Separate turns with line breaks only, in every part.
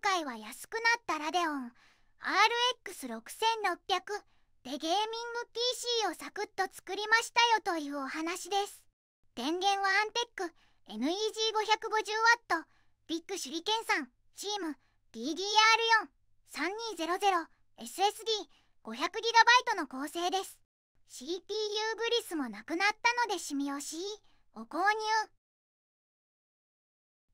今回は安くなったラデオン RX6600 でゲーミング PC をサクッと作りましたよというお話です電源はアンテック NEG550W ビッグ手裏剣さんチーム DDR43200SSD500GB の構成です CPU グリスもなくなったのでシミをしお購入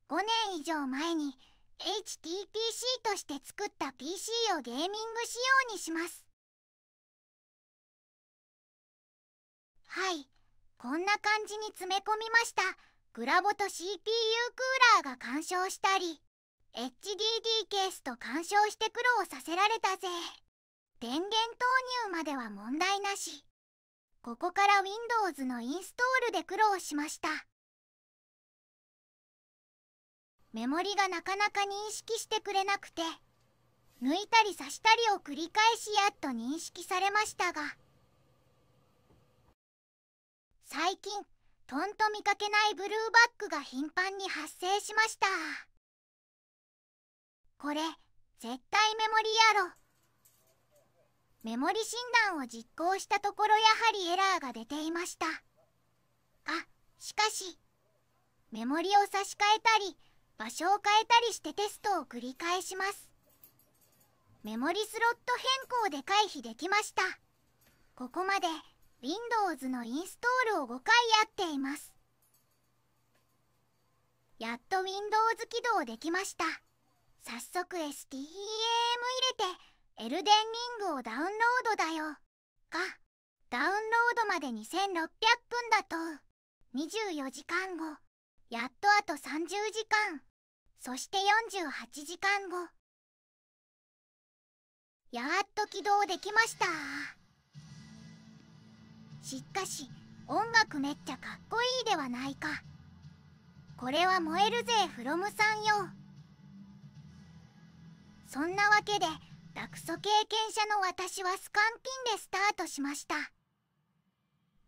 5年以上前に HTPC として作った PC をゲーミング仕様にしますはいこんな感じに詰め込みましたグラボと CPU クーラーが干渉したり HDD ケースと干渉して苦労させられたぜ電源投入までは問題なしここから Windows のインストールで苦労しましたメモリがなかなか認識してくれなくて抜いたり刺したりを繰り返しやっと認識されましたが最近とんと見かけないブルーバックが頻繁に発生しましたこれ絶対メモリやろメモリ診断を実行したところやはりエラーが出ていましたがしかしメモリを差し替えたり場所を変えたりしてテストを繰り返しますメモリスロット変更で回避できましたここまで Windows のインストールを5回やっていますやっと Windows 起動できました早速 STEAM 入れてエルデンリングをダウンロードだよがダウンロードまで2600分だと24時間後やっとあと30時間そして48時間後やっと起動できましたしかし音楽めっちゃかっこいいではないかこれは燃えるぜフロムさんよそんなわけでダクソ経験者の私はスカンピンでスタートしました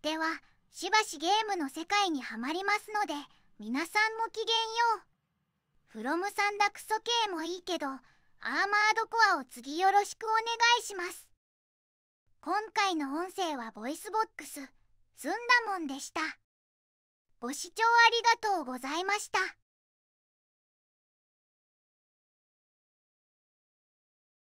ではしばしゲームの世界にはまりますので皆さんも機嫌ようフロムさんだクソ系もいいけどアーマードコアを次よろしくお願いします今回の音声はボイスボックスすんだもんでしたご視聴ありがとうございました